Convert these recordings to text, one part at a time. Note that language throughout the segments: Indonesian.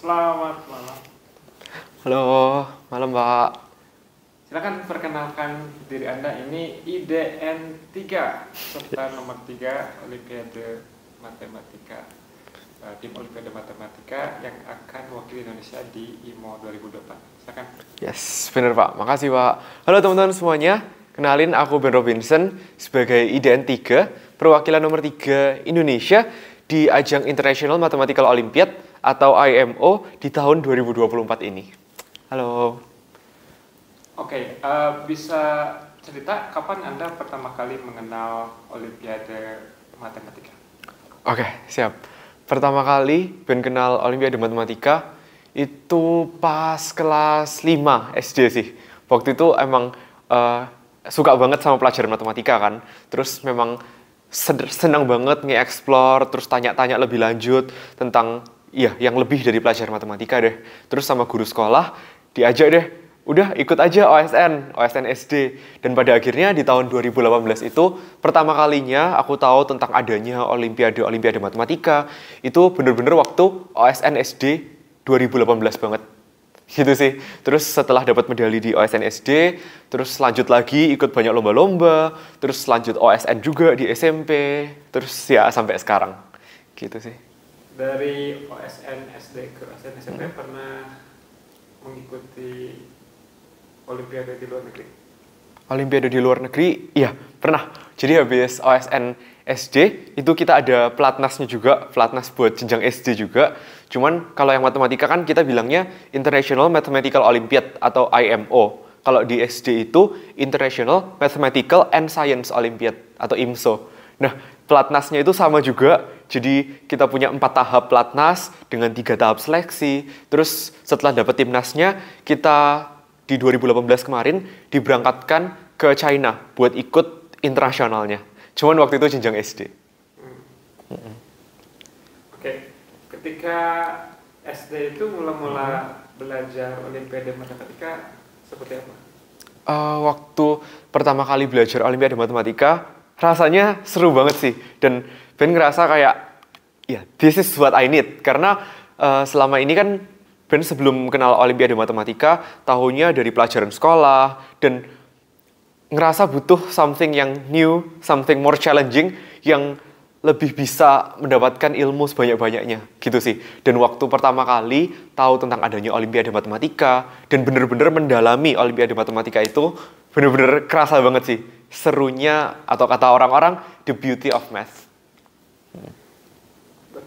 Selamat malam. Halo, malam Pak. Silakan perkenalkan diri Anda ini IDN 3 serta nomor 3 Olimpiade Matematika. Eh, tim Olimpiade Matematika yang akan wakil Indonesia di IMO 2024. Silakan. Yes, benar Pak. Makasih Pak. Halo teman-teman semuanya. Kenalin aku Ben Robinson sebagai IDN 3, perwakilan nomor 3 Indonesia di ajang International Mathematical Olympiad atau IMO di tahun 2024 ini. Halo. Oke, okay, uh, eh, bisa cerita kapan Anda pertama kali mengenal Olimpiade Matematika? Oke, okay, siap. Pertama kali Ben kenal Olimpiade Matematika itu pas kelas 5 SD sih. Waktu itu emang uh, suka banget sama pelajaran matematika kan. Terus memang senang banget nge-explore, terus tanya-tanya lebih lanjut tentang iya yang lebih dari pelajaran matematika deh terus sama guru sekolah diajak deh udah ikut aja OSN, OSN SD. Dan pada akhirnya di tahun 2018 itu pertama kalinya aku tahu tentang adanya olimpiade olimpiade matematika. Itu bener-bener waktu OSN SD 2018 banget. Gitu sih. Terus setelah dapat medali di OSN SD, terus lanjut lagi ikut banyak lomba-lomba, terus lanjut OSN juga di SMP, terus ya sampai sekarang. Gitu sih dari OSN SD ke OSN SMP hmm. pernah mengikuti olimpiade di luar negeri? Olimpiade di luar negeri, iya pernah. Jadi habis OSN SD itu kita ada pelatnasnya juga, pelatnas buat jenjang SD juga. Cuman kalau yang matematika kan kita bilangnya International Mathematical Olympiad atau IMO. Kalau di SD itu International Mathematical and Science Olympiad atau IMSO. Nah, Platnasnya itu sama juga. Jadi kita punya empat tahap platnas dengan tiga tahap seleksi. Terus setelah dapat timnasnya, kita di 2018 kemarin diberangkatkan ke China buat ikut internasionalnya. Cuman waktu itu jenjang SD. Hmm. Oke, okay. ketika SD itu mula-mula belajar Olimpiade Matematika seperti apa? Uh, waktu pertama kali belajar Olimpiade Matematika, rasanya seru banget sih dan Ben ngerasa kayak ya yeah, this is what I need karena uh, selama ini kan Ben sebelum kenal Olimpiade Matematika tahunya dari pelajaran sekolah dan ngerasa butuh something yang new, something more challenging yang lebih bisa mendapatkan ilmu sebanyak-banyaknya gitu sih. Dan waktu pertama kali tahu tentang adanya Olimpiade Matematika dan bener-bener mendalami Olimpiade Matematika itu bener-bener kerasa banget sih serunya atau kata orang-orang the beauty of math.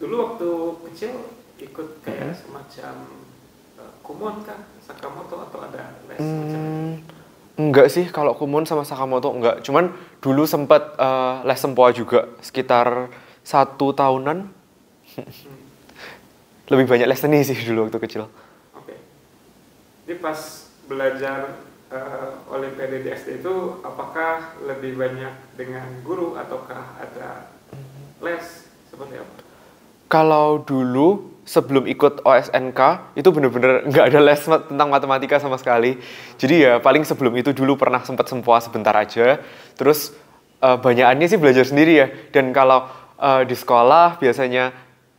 Dulu waktu kecil ikut kayak hmm. semacam uh, kumon kan, sakamoto atau ada les hmm. macam Enggak sih kalau Kumon sama Sakamoto enggak. Cuman dulu sempat uh, eh, les sempoa juga sekitar satu tahunan. Lebih banyak les seni sih dulu waktu kecil. Oke. Okay. Ini pas belajar uh, olimpiade di SD itu apakah lebih banyak dengan guru ataukah ada mhm. les seperti apa? Kalau dulu sebelum ikut OSNK itu bener-bener nggak ada les tentang matematika sama sekali. Jadi ya paling sebelum itu dulu pernah sempat sempoa sebentar aja. Terus uh, banyakannya sih belajar sendiri ya. Dan kalau uh, di sekolah biasanya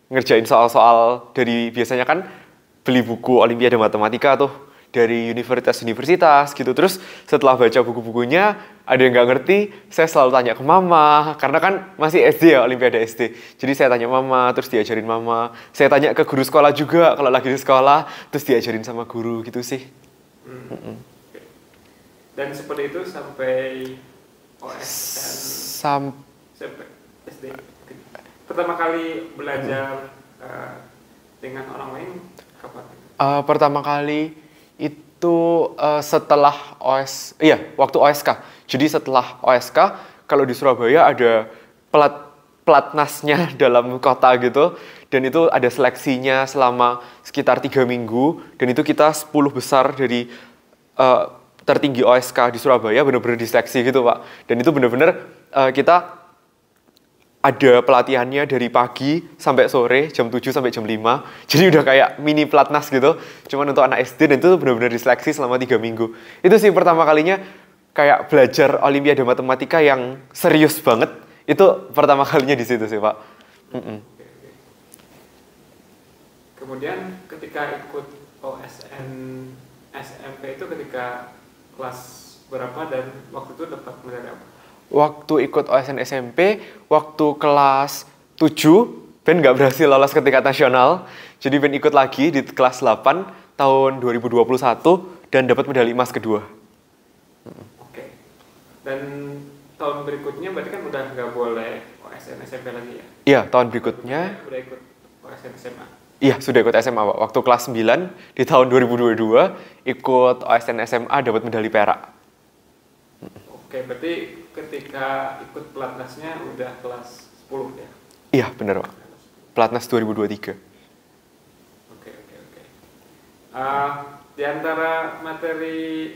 ngerjain soal-soal dari biasanya kan beli buku Olimpiade Matematika tuh dari universitas-universitas gitu. Terus setelah baca buku-bukunya ada yang nggak ngerti, saya selalu tanya ke mama, karena kan masih SD ya Olimpiade SD. Jadi saya tanya mama, terus diajarin mama. Saya tanya ke guru sekolah juga kalau lagi di sekolah, terus diajarin sama guru gitu sih. Hmm. Mm -mm. Dan seperti itu sampai OS Sam sampai SD. Pertama kali belajar hmm. uh, dengan orang lain kapan? Uh, pertama kali itu uh, setelah OS, iya waktu OSK jadi setelah OSK, kalau di Surabaya ada pelat pelatnasnya dalam kota gitu dan itu ada seleksinya selama sekitar tiga minggu dan itu kita 10 besar dari uh, tertinggi OSK di Surabaya benar-benar diseleksi gitu pak dan itu benar-benar uh, kita ada pelatihannya dari pagi sampai sore jam 7 sampai jam 5 jadi udah kayak mini pelatnas gitu cuman untuk anak SD dan itu benar-benar diseleksi selama tiga minggu itu sih pertama kalinya kayak belajar olimpiade matematika yang serius banget itu pertama kalinya di situ sih pak. Mm -mm. Kemudian ketika ikut OSN SMP itu ketika kelas berapa dan waktu itu dapat medali apa? Waktu ikut OSN SMP, waktu kelas 7, Ben nggak berhasil lolos ke tingkat nasional. Jadi Ben ikut lagi di kelas 8 tahun 2021 dan dapat medali emas kedua dan tahun berikutnya berarti kan udah nggak boleh OSN SMP lagi ya? Iya, tahun berikutnya. Udah ikut OSN SMA. Iya, sudah ikut SMA. pak. Waktu kelas 9 di tahun 2022 ikut OSN SMA dapat medali perak. Oke, berarti ketika ikut pelatnasnya udah kelas 10 ya? Iya, benar, Pak. Pelatnas 2023. Oke, oke, oke. Uh, di antara materi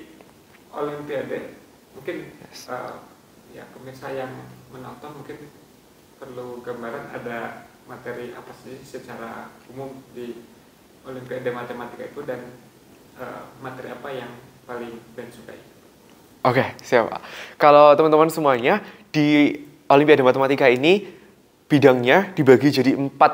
olimpiade mungkin yes. uh, ya pemirsa yang menonton mungkin perlu gambaran ada materi apa sih secara umum di Olimpiade Matematika itu dan uh, materi apa yang paling Ben sukai? Oke, okay, siapa? Kalau teman-teman semuanya di Olimpiade Matematika ini bidangnya dibagi jadi empat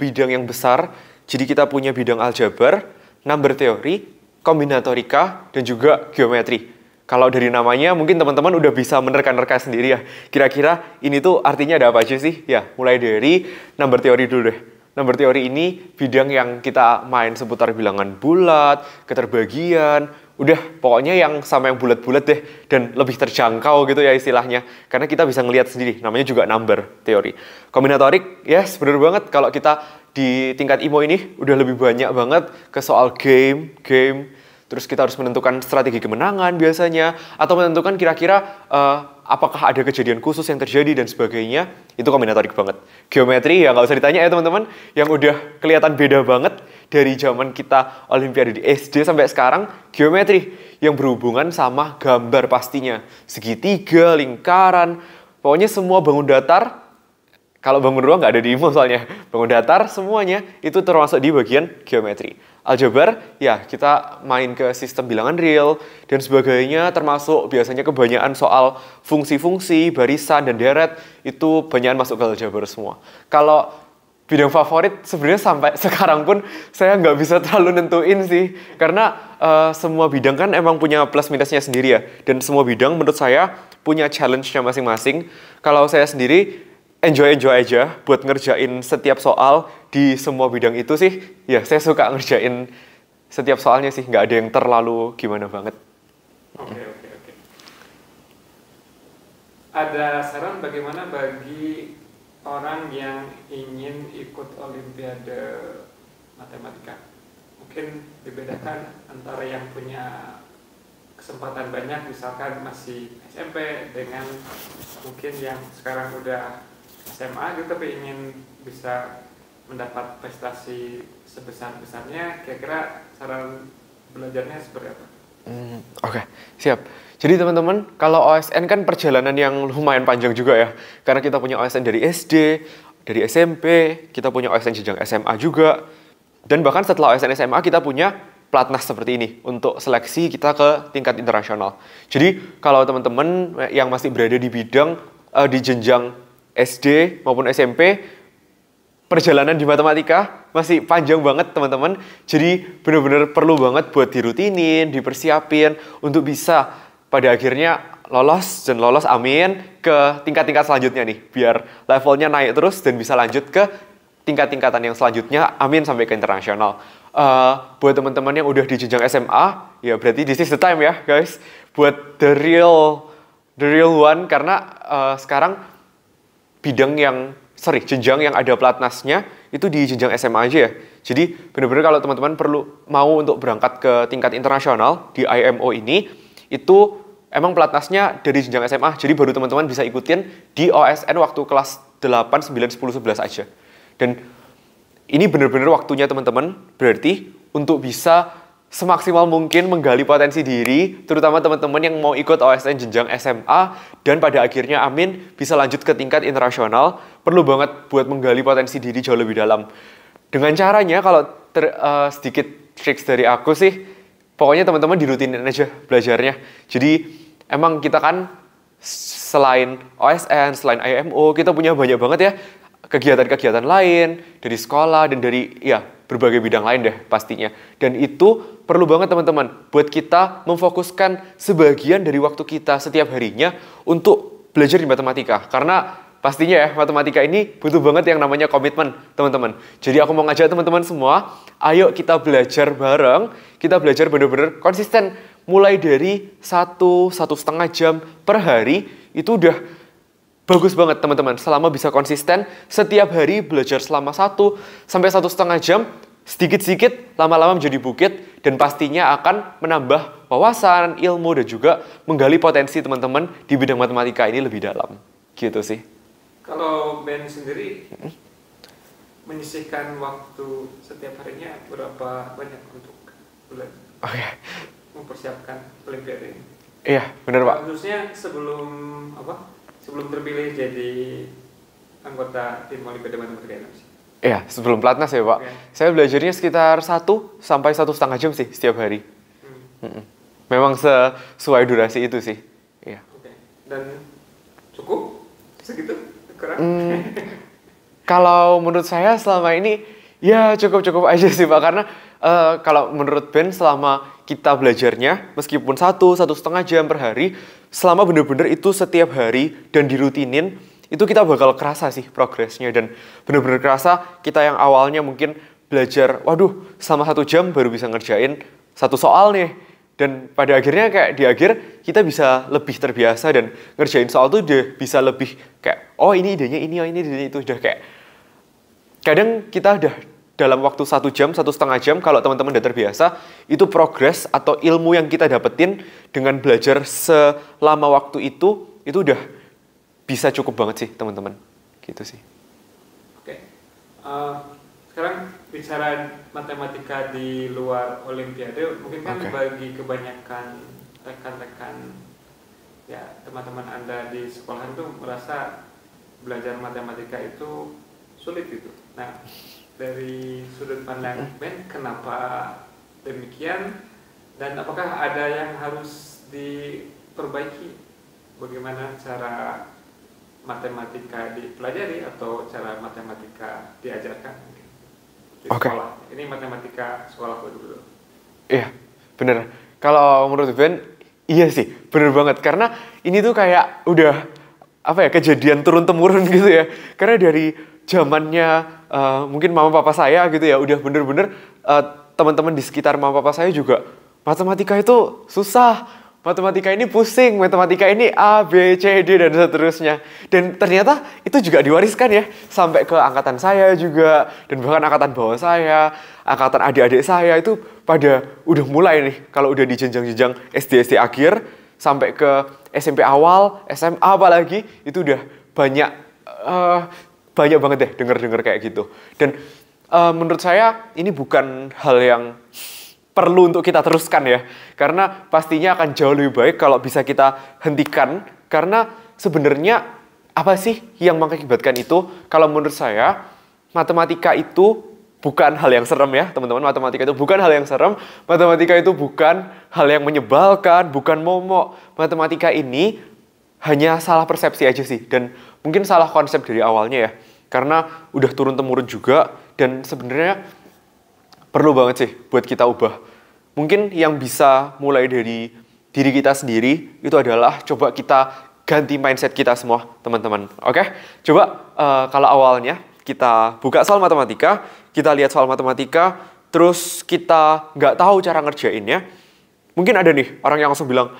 bidang yang besar. Jadi kita punya bidang aljabar, number theory, kombinatorika, dan juga geometri. Kalau dari namanya mungkin teman-teman udah bisa menerka-nerka sendiri ya. Kira-kira ini tuh artinya ada apa aja sih? Ya, mulai dari number theory dulu deh. Number theory ini bidang yang kita main seputar bilangan bulat, keterbagian, udah pokoknya yang sama yang bulat-bulat deh dan lebih terjangkau gitu ya istilahnya karena kita bisa ngelihat sendiri namanya juga number theory. kombinatorik ya yes, bener banget kalau kita di tingkat IMO ini udah lebih banyak banget ke soal game game Terus kita harus menentukan strategi kemenangan biasanya, atau menentukan kira-kira uh, apakah ada kejadian khusus yang terjadi dan sebagainya. Itu kombinatorik banget. Geometri ya nggak usah ditanya ya teman-teman, yang udah kelihatan beda banget dari zaman kita Olimpiade di SD sampai sekarang, geometri yang berhubungan sama gambar pastinya. Segitiga, lingkaran, pokoknya semua bangun datar kalau bangun ruang nggak ada di IMO soalnya. Bangun datar semuanya itu termasuk di bagian geometri. Aljabar, ya kita main ke sistem bilangan real dan sebagainya termasuk biasanya kebanyakan soal fungsi-fungsi, barisan, dan deret itu banyak masuk ke aljabar semua. Kalau bidang favorit sebenarnya sampai sekarang pun saya nggak bisa terlalu nentuin sih karena uh, semua bidang kan emang punya plus minusnya sendiri ya dan semua bidang menurut saya punya challenge-nya masing-masing kalau saya sendiri enjoy-enjoy aja buat ngerjain setiap soal di semua bidang itu sih. Ya, saya suka ngerjain setiap soalnya sih, nggak ada yang terlalu gimana banget. Oke, oke, oke. Ada saran bagaimana bagi orang yang ingin ikut olimpiade matematika? Mungkin dibedakan antara yang punya kesempatan banyak misalkan masih SMP dengan mungkin yang sekarang udah SMA gitu tapi ingin bisa mendapat prestasi sebesar-besarnya kira-kira cara belajarnya seperti apa? Hmm, Oke, okay. siap. Jadi teman-teman, kalau OSN kan perjalanan yang lumayan panjang juga ya. Karena kita punya OSN dari SD, dari SMP, kita punya OSN jenjang SMA juga. Dan bahkan setelah OSN SMA kita punya platnas seperti ini untuk seleksi kita ke tingkat internasional. Jadi kalau teman-teman yang masih berada di bidang eh, di jenjang SD maupun SMP perjalanan di matematika masih panjang banget teman-teman. Jadi benar-benar perlu banget buat dirutinin, dipersiapin untuk bisa pada akhirnya lolos dan lolos amin ke tingkat-tingkat selanjutnya nih. Biar levelnya naik terus dan bisa lanjut ke tingkat-tingkatan yang selanjutnya amin sampai ke internasional. Uh, buat teman-teman yang udah di jenjang SMA, ya berarti this is the time ya guys. Buat the real the real one karena uh, sekarang bidang yang sorry jenjang yang ada pelatnasnya itu di jenjang SMA aja ya. Jadi benar-benar kalau teman-teman perlu mau untuk berangkat ke tingkat internasional di IMO ini itu emang pelatnasnya dari jenjang SMA. Jadi baru teman-teman bisa ikutin di OSN waktu kelas 8, 9, 10, 11 aja. Dan ini benar-benar waktunya teman-teman berarti untuk bisa semaksimal mungkin menggali potensi diri, terutama teman-teman yang mau ikut OSN jenjang SMA, dan pada akhirnya Amin bisa lanjut ke tingkat internasional, perlu banget buat menggali potensi diri jauh lebih dalam. Dengan caranya, kalau ter, uh, sedikit tricks dari aku sih, pokoknya teman-teman dirutinin aja belajarnya. Jadi, emang kita kan selain OSN, selain IMO, kita punya banyak banget ya kegiatan-kegiatan lain, dari sekolah, dan dari, ya, berbagai bidang lain deh pastinya. Dan itu perlu banget teman-teman buat kita memfokuskan sebagian dari waktu kita setiap harinya untuk belajar di matematika. Karena pastinya ya matematika ini butuh banget yang namanya komitmen teman-teman. Jadi aku mau ngajak teman-teman semua, ayo kita belajar bareng, kita belajar bener-bener konsisten. Mulai dari satu, satu setengah jam per hari itu udah Bagus banget teman-teman, selama bisa konsisten, setiap hari belajar selama satu sampai satu setengah jam, sedikit-sedikit lama-lama menjadi bukit dan pastinya akan menambah wawasan, ilmu dan juga menggali potensi teman-teman di bidang matematika ini lebih dalam. Gitu sih. Kalau Ben sendiri hmm? menyisihkan waktu setiap harinya berapa banyak untuk bulan? Oke. Okay. Mempersiapkan olimpiade ini. Iya, benar, Pak. Khususnya sebelum apa? sebelum terpilih jadi anggota tim Olimpiade Matematika sih? Iya, sebelum pelatnas ya Pak. Okay. Iya. Saya belajarnya sekitar satu sampai satu setengah jam sih setiap hari. Hmm. Memang sesuai durasi itu sih. Iya. Okay. Dan cukup segitu kurang? Hmm, kalau menurut saya selama ini ya cukup cukup aja sih Pak karena uh, kalau menurut Ben selama kita belajarnya meskipun satu satu setengah jam per hari selama bener-bener itu setiap hari dan dirutinin itu kita bakal kerasa sih progresnya dan bener-bener kerasa kita yang awalnya mungkin belajar waduh selama satu jam baru bisa ngerjain satu soal nih dan pada akhirnya kayak di akhir kita bisa lebih terbiasa dan ngerjain soal tuh udah bisa lebih kayak oh ini idenya ini oh ini idenya itu udah kayak kadang kita udah dalam waktu satu jam, satu setengah jam, kalau teman-teman udah terbiasa, itu progres atau ilmu yang kita dapetin dengan belajar selama waktu itu, itu udah bisa cukup banget sih teman-teman. Gitu sih. Oke. Uh, sekarang bicara matematika di luar olimpiade, mungkin kan okay. bagi kebanyakan rekan-rekan ya teman-teman Anda di sekolah itu merasa belajar matematika itu sulit gitu. Nah, dari sudut pandang iya. band kenapa demikian dan apakah ada yang harus diperbaiki bagaimana cara matematika dipelajari atau cara matematika diajarkan di okay. sekolah ini matematika sekolah dulu iya benar kalau menurut Ben iya sih benar banget karena ini tuh kayak udah apa ya kejadian turun temurun gitu ya karena dari zamannya uh, mungkin mama papa saya gitu ya udah bener-bener uh, teman-teman di sekitar mama papa saya juga matematika itu susah matematika ini pusing matematika ini a b c d dan seterusnya dan ternyata itu juga diwariskan ya sampai ke angkatan saya juga dan bahkan angkatan bawah saya angkatan adik-adik saya itu pada udah mulai nih kalau udah di jenjang-jenjang SD SD akhir sampai ke SMP awal SMA apalagi itu udah banyak uh, banyak banget deh denger dengar kayak gitu. Dan uh, menurut saya ini bukan hal yang perlu untuk kita teruskan ya. Karena pastinya akan jauh lebih baik kalau bisa kita hentikan. Karena sebenarnya apa sih yang mengakibatkan itu? Kalau menurut saya, matematika itu bukan hal yang serem ya, teman-teman. Matematika itu bukan hal yang serem. Matematika itu bukan hal yang menyebalkan, bukan momok. Matematika ini hanya salah persepsi aja sih. Dan mungkin salah konsep dari awalnya ya karena udah turun temurun juga dan sebenarnya perlu banget sih buat kita ubah mungkin yang bisa mulai dari diri kita sendiri itu adalah coba kita ganti mindset kita semua teman-teman oke coba uh, kalau awalnya kita buka soal matematika kita lihat soal matematika terus kita nggak tahu cara ngerjainnya mungkin ada nih orang yang langsung bilang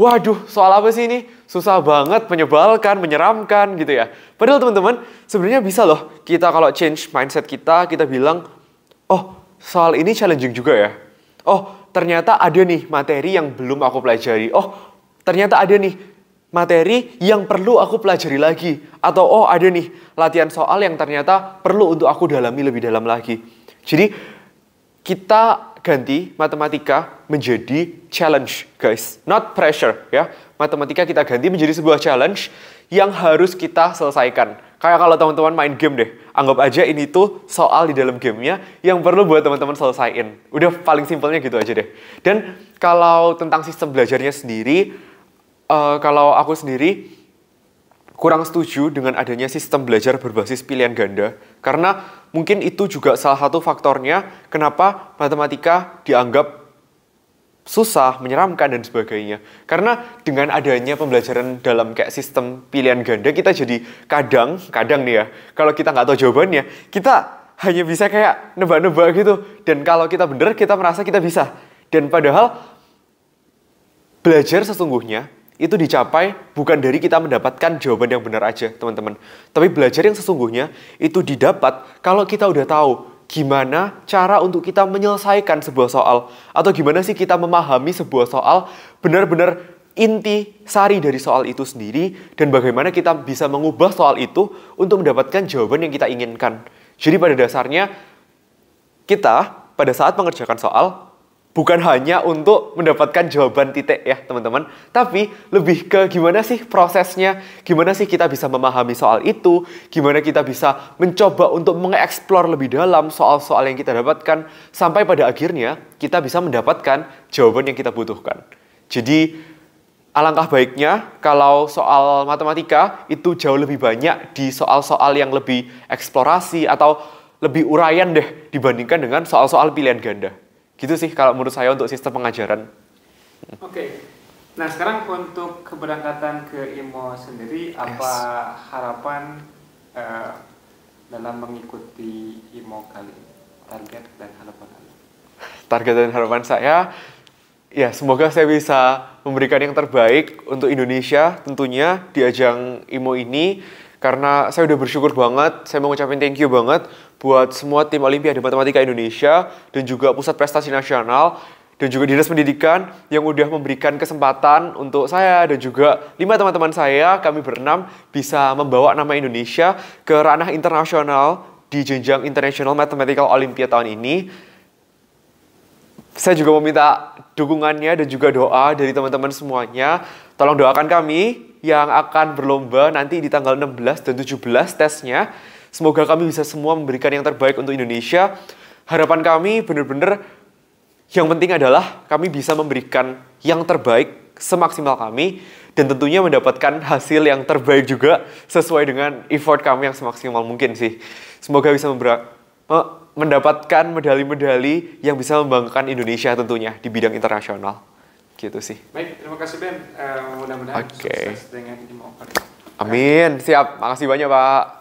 waduh soal apa sih ini? Susah banget, menyebalkan, menyeramkan gitu ya. Padahal teman-teman, sebenarnya bisa loh kita kalau change mindset kita, kita bilang, oh soal ini challenging juga ya. Oh ternyata ada nih materi yang belum aku pelajari. Oh ternyata ada nih materi yang perlu aku pelajari lagi. Atau oh ada nih latihan soal yang ternyata perlu untuk aku dalami lebih dalam lagi. Jadi kita ganti matematika menjadi challenge, guys. Not pressure, ya. Matematika kita ganti menjadi sebuah challenge yang harus kita selesaikan. Kayak kalau teman-teman main game deh, anggap aja ini tuh soal di dalam gamenya yang perlu buat teman-teman selesaiin. Udah paling simpelnya gitu aja deh. Dan kalau tentang sistem belajarnya sendiri, uh, kalau aku sendiri kurang setuju dengan adanya sistem belajar berbasis pilihan ganda karena mungkin itu juga salah satu faktornya kenapa matematika dianggap susah, menyeramkan dan sebagainya. Karena dengan adanya pembelajaran dalam kayak sistem pilihan ganda kita jadi kadang, kadang nih ya, kalau kita nggak tahu jawabannya, kita hanya bisa kayak nebak-nebak gitu. Dan kalau kita bener, kita merasa kita bisa. Dan padahal belajar sesungguhnya itu dicapai bukan dari kita mendapatkan jawaban yang benar aja, teman-teman. Tapi belajar yang sesungguhnya itu didapat kalau kita udah tahu gimana cara untuk kita menyelesaikan sebuah soal atau gimana sih kita memahami sebuah soal benar-benar inti sari dari soal itu sendiri dan bagaimana kita bisa mengubah soal itu untuk mendapatkan jawaban yang kita inginkan. Jadi pada dasarnya kita pada saat mengerjakan soal bukan hanya untuk mendapatkan jawaban titik ya teman-teman, tapi lebih ke gimana sih prosesnya, gimana sih kita bisa memahami soal itu, gimana kita bisa mencoba untuk mengeksplor lebih dalam soal-soal yang kita dapatkan, sampai pada akhirnya kita bisa mendapatkan jawaban yang kita butuhkan. Jadi alangkah baiknya kalau soal matematika itu jauh lebih banyak di soal-soal yang lebih eksplorasi atau lebih urayan deh dibandingkan dengan soal-soal pilihan ganda. Gitu sih kalau menurut saya untuk sistem pengajaran. Oke. Okay. Nah, sekarang untuk keberangkatan ke IMO sendiri yes. apa harapan uh, dalam mengikuti IMO kali target dan harapan Target dan harapan saya ya semoga saya bisa memberikan yang terbaik untuk Indonesia tentunya di ajang IMO ini karena saya udah bersyukur banget, saya mau ngucapin thank you banget buat semua tim Olimpiade Matematika Indonesia dan juga Pusat Prestasi Nasional dan juga Dinas Pendidikan yang udah memberikan kesempatan untuk saya dan juga lima teman-teman saya, kami berenam, bisa membawa nama Indonesia ke ranah internasional di jenjang International Mathematical Olympiad tahun ini. Saya juga meminta dukungannya dan juga doa dari teman-teman semuanya. Tolong doakan kami yang akan berlomba nanti di tanggal 16 dan 17 tesnya. Semoga kami bisa semua memberikan yang terbaik untuk Indonesia. Harapan kami benar-benar yang penting adalah kami bisa memberikan yang terbaik semaksimal kami dan tentunya mendapatkan hasil yang terbaik juga sesuai dengan effort kami yang semaksimal mungkin sih. Semoga bisa mendapatkan medali-medali yang bisa membanggakan Indonesia tentunya di bidang internasional. Gitu sih. Baik, terima kasih Ben. Uh, mudah-mudahan okay. sukses dengan Imo Amin, siap. Makasih banyak Pak.